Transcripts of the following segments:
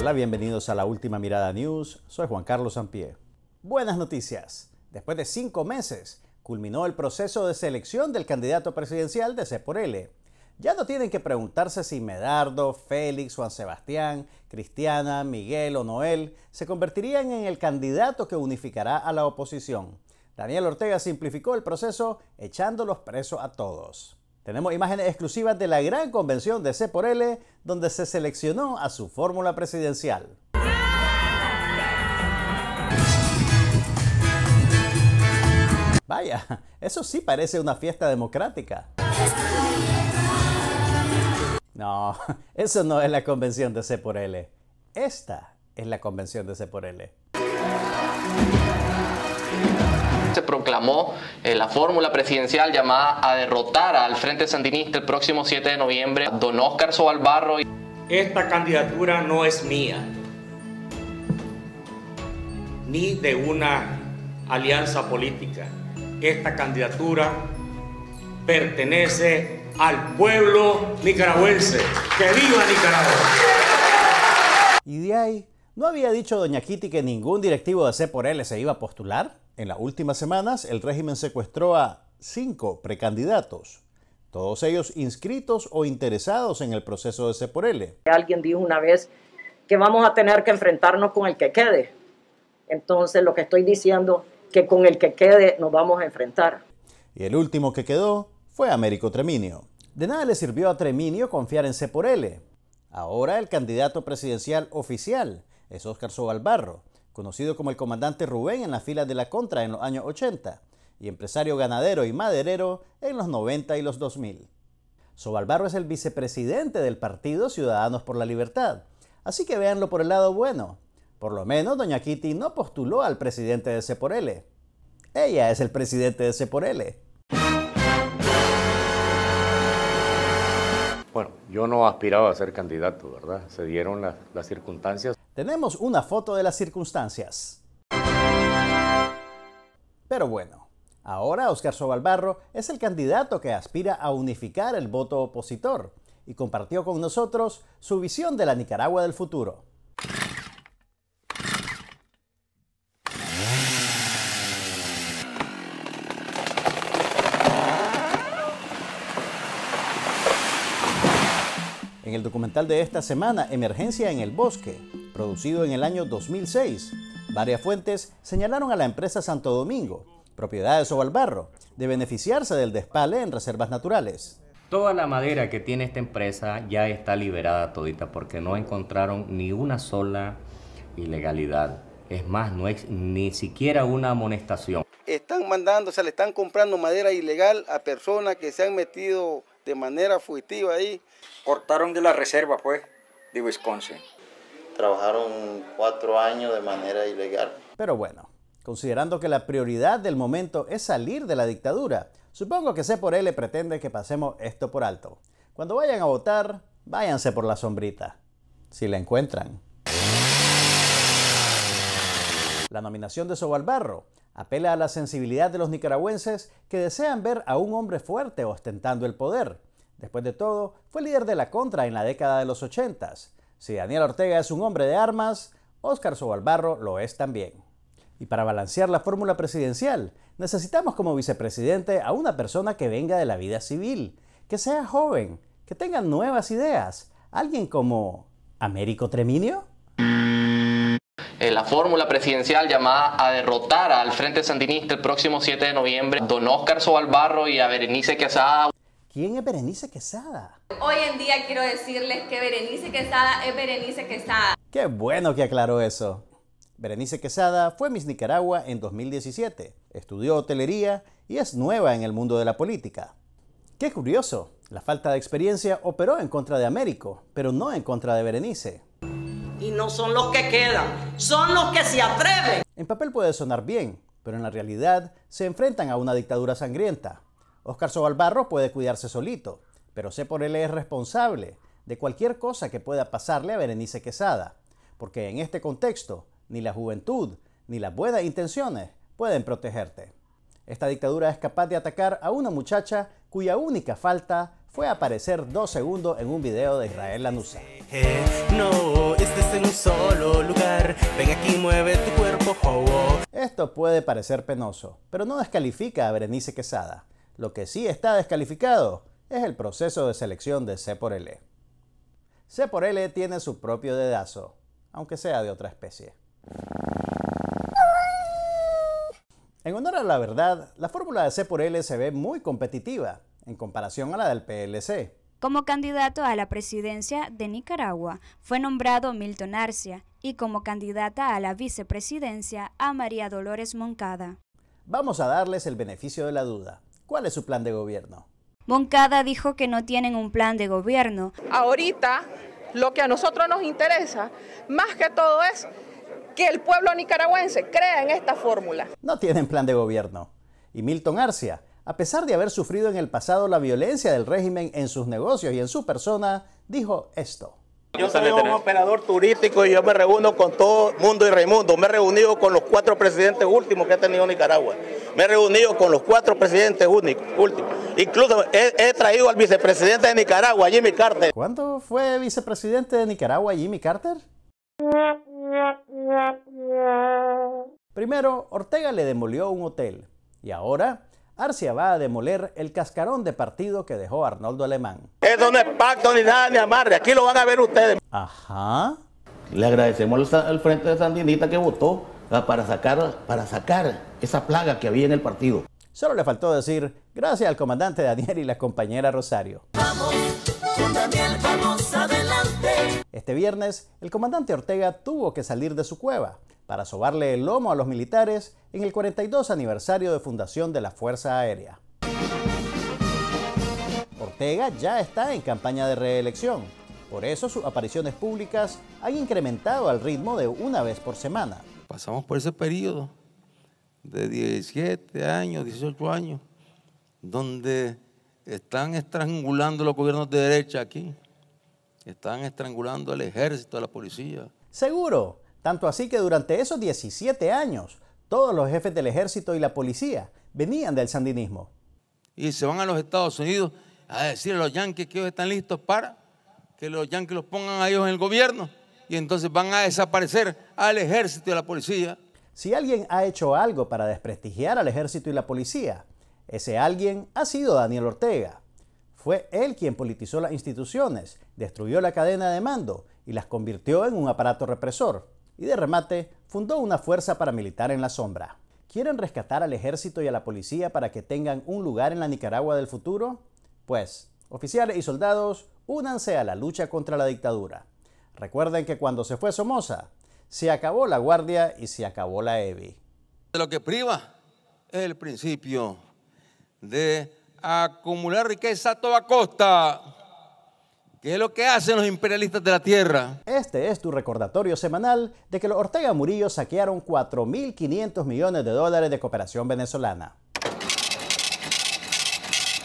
Hola, bienvenidos a la última mirada news. Soy Juan Carlos Sampié. Buenas noticias. Después de cinco meses, culminó el proceso de selección del candidato presidencial de C Ya no tienen que preguntarse si Medardo, Félix, Juan Sebastián, Cristiana, Miguel o Noel se convertirían en el candidato que unificará a la oposición. Daniel Ortega simplificó el proceso echándolos presos a todos. Tenemos imágenes exclusivas de la gran convención de C por L, donde se seleccionó a su fórmula presidencial. Vaya, eso sí parece una fiesta democrática. No, eso no es la convención de C por L. Esta es la convención de C por L. se proclamó eh, la fórmula presidencial llamada a derrotar al Frente Sandinista el próximo 7 de noviembre, don Óscar Sobalbarro. Esta candidatura no es mía, ni de una alianza política. Esta candidatura pertenece al pueblo nicaragüense. ¡Que viva Nicaragua! Y de ahí, ¿no había dicho doña Kitty que ningún directivo de C por L se iba a postular? En las últimas semanas, el régimen secuestró a cinco precandidatos, todos ellos inscritos o interesados en el proceso de Ceporele. Alguien dijo una vez que vamos a tener que enfrentarnos con el que quede. Entonces, lo que estoy diciendo que con el que quede nos vamos a enfrentar. Y el último que quedó fue Américo Treminio. De nada le sirvió a Treminio confiar en Ceporele. Ahora el candidato presidencial oficial es Óscar Sobalbarro, conocido como el comandante Rubén en las filas de la Contra en los años 80 y empresario ganadero y maderero en los 90 y los 2000. Sobalbarro es el vicepresidente del partido Ciudadanos por la Libertad, así que véanlo por el lado bueno. Por lo menos doña Kitty no postuló al presidente de C por Ella es el presidente de C Bueno, yo no aspiraba a ser candidato, ¿verdad? Se dieron las circunstancias. Tenemos una foto de las circunstancias. Pero bueno, ahora Oscar Sobalbarro es el candidato que aspira a unificar el voto opositor y compartió con nosotros su visión de la Nicaragua del futuro. en el documental de esta semana, Emergencia en el Bosque, producido en el año 2006. Varias fuentes señalaron a la empresa Santo Domingo, propiedad de Sobalbarro, de beneficiarse del despale en reservas naturales. Toda la madera que tiene esta empresa ya está liberada todita porque no encontraron ni una sola ilegalidad. Es más, no es ni siquiera una amonestación. Están mandando, o le están comprando madera ilegal a personas que se han metido de manera fugitiva ahí. Cortaron de la reserva, pues, de Wisconsin. Trabajaron cuatro años de manera ilegal. Pero bueno, considerando que la prioridad del momento es salir de la dictadura, supongo que C por él pretende que pasemos esto por alto. Cuando vayan a votar, váyanse por la sombrita, si la encuentran. La nominación de Sobalbarro Apela a la sensibilidad de los nicaragüenses que desean ver a un hombre fuerte ostentando el poder. Después de todo, fue líder de la contra en la década de los 80. Si Daniel Ortega es un hombre de armas, Óscar Sobalbarro lo es también. Y para balancear la fórmula presidencial, necesitamos como vicepresidente a una persona que venga de la vida civil, que sea joven, que tenga nuevas ideas, alguien como Américo Treminio. Eh, la fórmula presidencial llamada a derrotar al Frente Sandinista el próximo 7 de noviembre, don Oscar Sobalbarro y a Berenice Quesada. ¿Quién es Berenice Quesada? Hoy en día quiero decirles que Berenice Quesada es Berenice Quesada. Qué bueno que aclaró eso. Berenice Quesada fue Miss Nicaragua en 2017, estudió hotelería y es nueva en el mundo de la política. Qué curioso, la falta de experiencia operó en contra de Américo, pero no en contra de Berenice y no son los que quedan, son los que se atreven. En papel puede sonar bien, pero en la realidad se enfrentan a una dictadura sangrienta. Oscar Sobalbarro puede cuidarse solito, pero sé por él es responsable de cualquier cosa que pueda pasarle a Berenice Quesada, porque en este contexto ni la juventud ni las buenas intenciones pueden protegerte. Esta dictadura es capaz de atacar a una muchacha cuya única falta fue a aparecer dos segundos en un video de Israel Lanusa. Eh, oh, oh. Esto puede parecer penoso, pero no descalifica a Berenice Quesada. Lo que sí está descalificado es el proceso de selección de C por L. C por L tiene su propio dedazo, aunque sea de otra especie. En honor a la verdad, la fórmula de C por L se ve muy competitiva, en comparación a la del PLC. Como candidato a la presidencia de Nicaragua fue nombrado Milton Arcia y como candidata a la vicepresidencia a María Dolores Moncada. Vamos a darles el beneficio de la duda. ¿Cuál es su plan de gobierno? Moncada dijo que no tienen un plan de gobierno. Ahorita lo que a nosotros nos interesa, más que todo, es que el pueblo nicaragüense crea en esta fórmula. No tienen plan de gobierno. Y Milton Arcia a pesar de haber sufrido en el pasado la violencia del régimen en sus negocios y en su persona, dijo esto. Yo soy un operador turístico y yo me reúno con todo mundo y Raimundo. Me he reunido con los cuatro presidentes últimos que ha tenido Nicaragua. Me he reunido con los cuatro presidentes últimos. Incluso he traído al vicepresidente de Nicaragua, Jimmy Carter. ¿Cuándo fue vicepresidente de Nicaragua, Jimmy Carter? Primero, Ortega le demolió un hotel y ahora Arcia va a demoler el cascarón de partido que dejó Arnoldo Alemán. Eso no es pacto ni nada ni amarre, aquí lo van a ver ustedes. Ajá. Le agradecemos al Frente de Sandinita que votó ah, para sacar, para sacar esa plaga que había en el partido. Solo le faltó decir gracias al comandante Daniel y la compañera Rosario. Vamos, con Daniel, vamos adelante. Este viernes, el comandante Ortega tuvo que salir de su cueva para sobarle el lomo a los militares en el 42 aniversario de fundación de la Fuerza Aérea. Ortega ya está en campaña de reelección, por eso sus apariciones públicas han incrementado al ritmo de una vez por semana. Pasamos por ese periodo de 17 años, 18 años, donde están estrangulando los gobiernos de derecha aquí, están estrangulando al ejército, a la policía. Seguro, tanto así que durante esos 17 años, todos los jefes del ejército y la policía venían del sandinismo. Y se van a los Estados Unidos a decir a los yanquis que ellos están listos para que los yanquis los pongan a ellos en el gobierno y entonces van a desaparecer al ejército y a la policía. Si alguien ha hecho algo para desprestigiar al ejército y la policía, ese alguien ha sido Daniel Ortega. Fue él quien politizó las instituciones, destruyó la cadena de mando y las convirtió en un aparato represor y de remate fundó una fuerza paramilitar en la sombra. ¿Quieren rescatar al ejército y a la policía para que tengan un lugar en la Nicaragua del futuro? Pues, oficiales y soldados, únanse a la lucha contra la dictadura. Recuerden que cuando se fue Somoza, se acabó la guardia y se acabó la Evi. lo que priva es el principio de acumular riqueza a toda costa. ¿Qué es lo que hacen los imperialistas de la tierra? Este es tu recordatorio semanal de que los Ortega Murillo saquearon 4.500 millones de dólares de cooperación venezolana.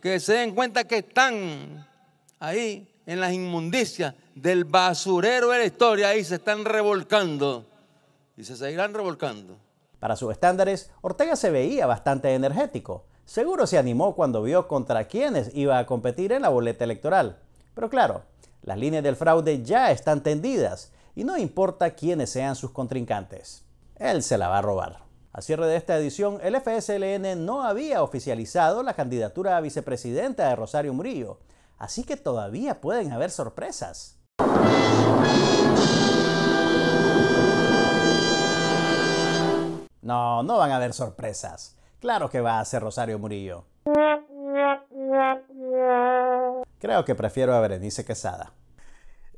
Que se den cuenta que están ahí en las inmundicias del basurero de la historia, ahí se están revolcando y se seguirán revolcando. Para sus estándares, Ortega se veía bastante energético. Seguro se animó cuando vio contra quiénes iba a competir en la boleta electoral. Pero claro, las líneas del fraude ya están tendidas y no importa quiénes sean sus contrincantes. Él se la va a robar. A cierre de esta edición, el FSLN no había oficializado la candidatura a vicepresidenta de Rosario Murillo, así que todavía pueden haber sorpresas. No, no van a haber sorpresas. Claro que va a ser Rosario Murillo. Creo que prefiero a Berenice Quesada.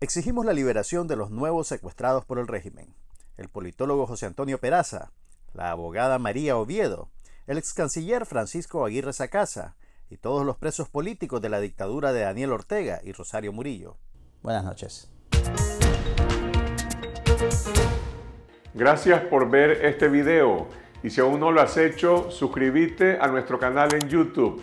Exigimos la liberación de los nuevos secuestrados por el régimen. El politólogo José Antonio Peraza, la abogada María Oviedo, el ex canciller Francisco Aguirre Sacasa y todos los presos políticos de la dictadura de Daniel Ortega y Rosario Murillo. Buenas noches. Gracias por ver este video y si aún no lo has hecho, suscríbete a nuestro canal en YouTube